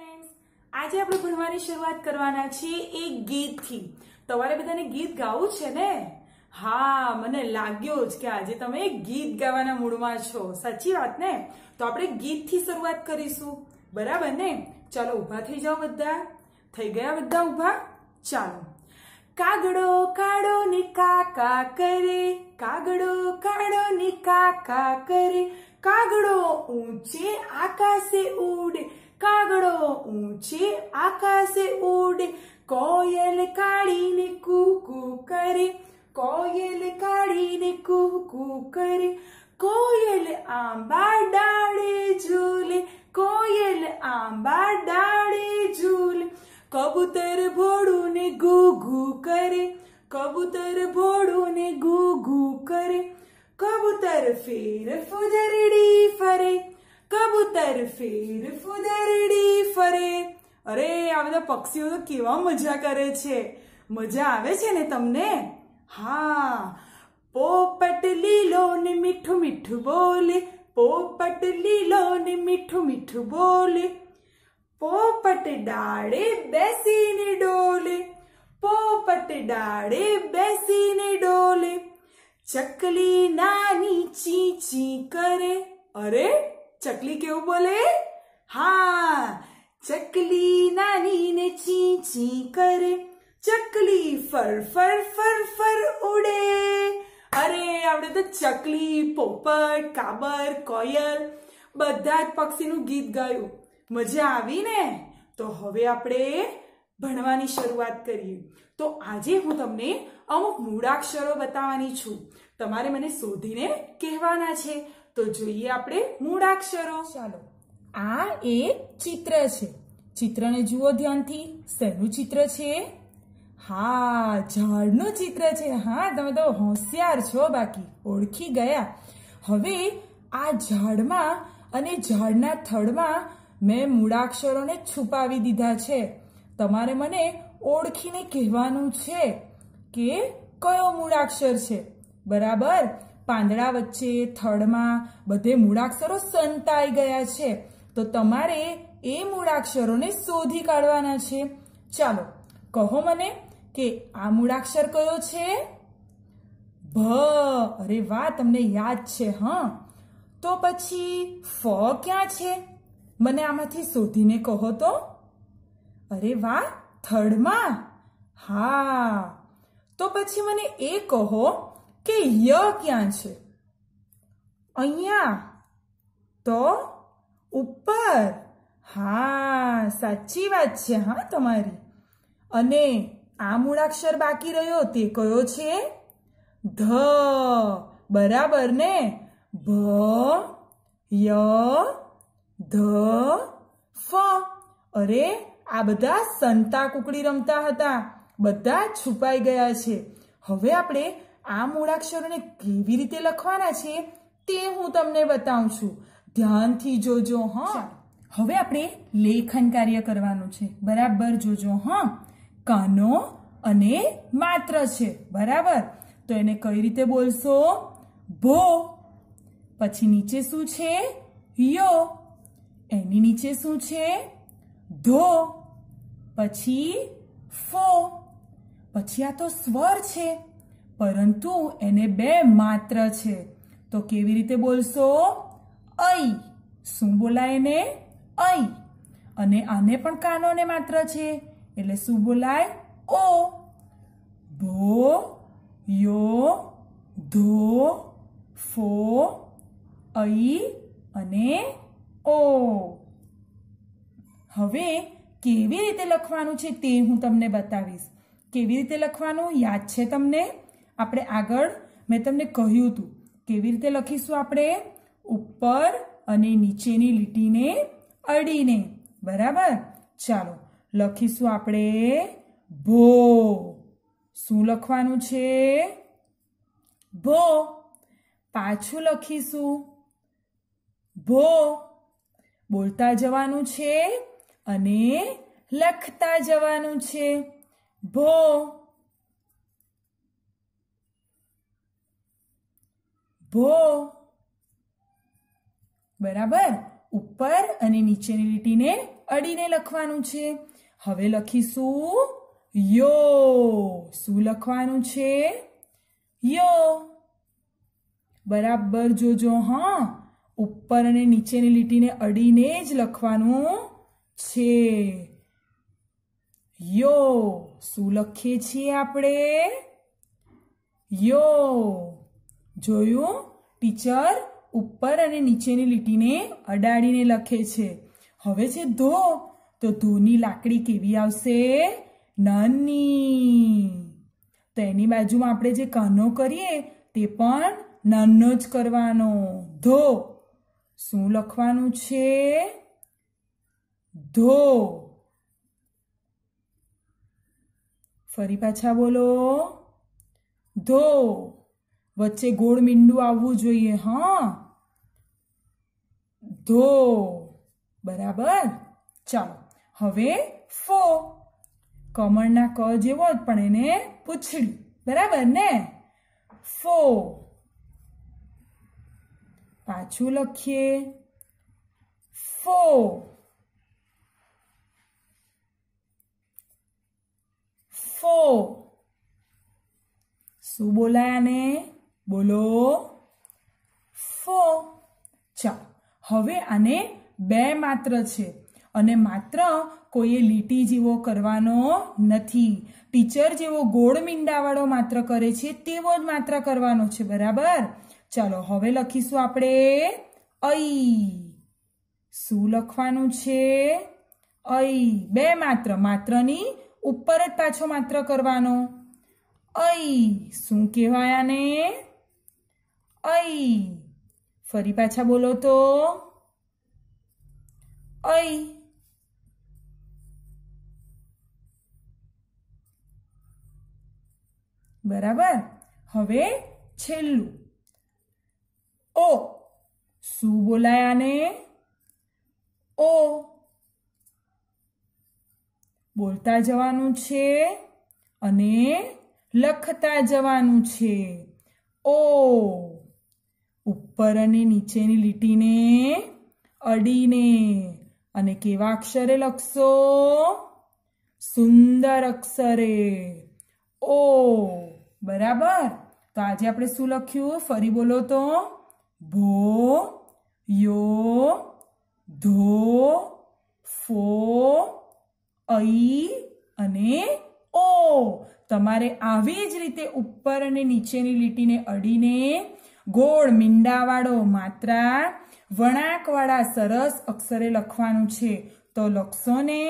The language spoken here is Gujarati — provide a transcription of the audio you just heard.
ફ્રેન્ડ્સ આજે આપણે ભણવાની શરૂઆત કરવાના છીએ એક ગીતથી તમારે બધાને ગીત ગાવું છે ને હા મને લાગ્યો જ કે આજે તમે ગીત ગાવાના મૂડમાં છો સાચી વાત ને તો આપણે ગીતથી શરૂઆત કરીશું બરાબર ને ચાલો ઊભા થઈ જાઓ બધા થઈ ગયા બધા ઊભા ચાલો કાગડો કાળો ને કાકા કરે કાગડો કાળો ને કાકા કરે કાગડો ઊંચે આકાશે ઉડે કાગડો ઊંચે આકાશે ઉડે કોયલ કાઢીને કુકુ કરે કોયલ કાઢીને કુકુ કરે કોયલ આંબા ડાળે ઝૂલે કોયલ આંબા ડાળે ઝૂલે કબૂતર ભોળું ગુગુ ઘૂઘૂ કરે કબૂતર ભોળું ગુગુ ઘૂઘૂ કરે કબૂતર ફેર ફુદરડી ફરે કબૂતર ફેર ફુદરડી ફરે અરે આ બધા પક્ષીઓ તો કેવા મજા કરે છે મજા આવે છે ને તમને હા પોપટ લીલો ને મીઠું મીઠું બોલે પોપટ લીલો ને મીઠું મીઠું બોલે પોપટ ડાળે બેસીને ડોલે પોપટ ડાળે બેસીને ડોલે ચકલી નાની ચીચી કરે અરે ચકલી કેવું બોલે હા ચકલી નાની ને ચી ચી કરે ચકલી ફર ફર ફર ફર ઉડે અરે આપણે તો ચકલી પોપટ કાબર કોયલ બધા જ પક્ષીનું ગીત ગાયું મજા આવી ને તો હવે આપણે ભણવાની શરૂઆત કરીએ તો આજે હું તમને અમુક મૂળાક્ષરો બતાવવાની છું તમારે મને શોધીને કહેવાના છે તો જોઈએ આપણે મૂળાક્ષરો ચાલો આ એક ચિત્ર છે ચિત્રને જુઓ ધ્યાનથી શેનું ચિત્ર છે હા ઝાડનું ચિત્ર છે હા તમે તો હોશિયાર છો બાકી ઓળખી ગયા હવે આ ઝાડમાં અને ઝાડના થડમાં મેં મૂળાક્ષરોને છુપાવી દીધા છે તમારે મને ઓળખીને કહેવાનું છે કે કયો મૂળાક્ષર છે બરાબર પાંદડા વચ્ચે થડમાં બધે મૂળાક્ષરો સંતાઈ ગયા છે તો તમારે એ મૂળાક્ષરોને શોધી કાઢવાના છે ચાલો કહો મને કે આ મૂળાક્ષર કયો છે ભ અરે વાહ તમને યાદ છે હા તો પછી ફ ક્યાં છે મને આમાંથી શોધીને કહો તો અરે વાહ થર્ડમાં હા તો પછી મને એ કહો કે ય ક્યાં છે અહીંયા તો ઉપર હા સાચી વાત છે હા તમારી અને આ મૂળાક્ષર બાકી રહ્યો તે કયો છે ધ બરાબર ને ભ ય ધ ફ અરે આ બધા સંતા કુકડી રમતા હતા બધા છુપાઈ ગયા છે હવે આપણે આ મૂળાક્ષરોને કેવી રીતે લખવાના છે તે હું તમને બતાવું છું ધ્યાનથી જોજો હા હવે આપણે લેખન કાર્ય કરવાનું છે બરાબર જોજો હા કાનો અને માત્ર છે બરાબર તો એને કઈ રીતે બોલશો ભો પછી નીચે શું છે યો એની નીચે શું છે ધો પછી ફો પછી આ તો સ્વર છે પરંતુ એને બે માત્ર છે તો કેવી રીતે બોલશો અઈ શું બોલાય એને અઈ અને આને પણ કાનોને માત્ર છે એટલે શું બોલાય ઓ ભો યો ધો ફો અઈ અને ઓ હવે કેવી રીતે લખવાનું છે તે હું તમને બતાવીશ કેવી રીતે લખવાનું યાદ છે તમને આપણે આગળ મેં તમને કહ્યું હતું કેવી રીતે લખીશું આપણે ઉપર અને નીચેની લીટીને અડીને બરાબર ચાલો લખીશું આપણે ભો શું લખવાનું છે ભો પાછું લખીશું ભો બોલતા જવાનું છે અને લખતા જવાનું છે ભો ભો બરાબર ઉપર અને નીચેની લીટીને અડીને લખવાનું છે હવે લખીશું યો શું લખવાનું છે યો બરાબર જોજો હા ઉપર અને નીચેની લીટીને અડીને જ લખવાનું છે યો શું લખીએ છીએ આપણે યો જોયું ટીચર ઉપર અને નીચેની લીટીને અડાડીને લખે છે હવે છે ધો તો ધોની લાકડી કેવી આવશે નાની તો એની બાજુમાં આપણે જે કાનો કરીએ તે પણ નાનો જ કરવાનો ધો શું લખવાનું છે ધો ફરી પાછા બોલો ધો વચ્ચે ગોળ મીંડું આવવું જોઈએ હા ધો બરાબર ચાલો હવે ફો કમળના ક જેવો જ પણ એને પૂછડી બરાબર ને ફો પાછું લખીએ ફો ફો શું બોલાય આને બોલો ફો ચાલો હવે આને બે માત્ર છે અને માત્ર કોઈએ લીટી જેવો કરવાનો નથી ટીચર જેવો ગોળ મીંડાવાળો માત્ર કરે છે તેવો જ માત્ર કરવાનો છે બરાબર ચાલો હવે લખીશું આપણે અઈ શું લખવાનું છે અઈ બે માત્ર માત્રની ઉપર જ પાછો માત્ર કરવાનો અઈ શું કહેવાય આને અઈ ફરી પાછા બોલો તો અઈ બરાબર હવે છેલ્લું ઓ શું બોલાય આને ઓ બોલતા જવાનું છે અને લખતા જવાનું છે ઓ ઉપર અને નીચેની લીટીને અડીને અને કેવા અક્ષરે લખશો સુંદર અક્ષરે ઓ બરાબર તો આજે આપણે શું લખ્યું ફરી બોલો તો ભો યો ધો તમારે આવી જ રીતે ઉપર અને નીચેની લીટીને અડીને ગોળ મીંડાવાળો માત્રા વણાકવાળા સરસ અક્ષરે લખવાનું છે તો લખશો ને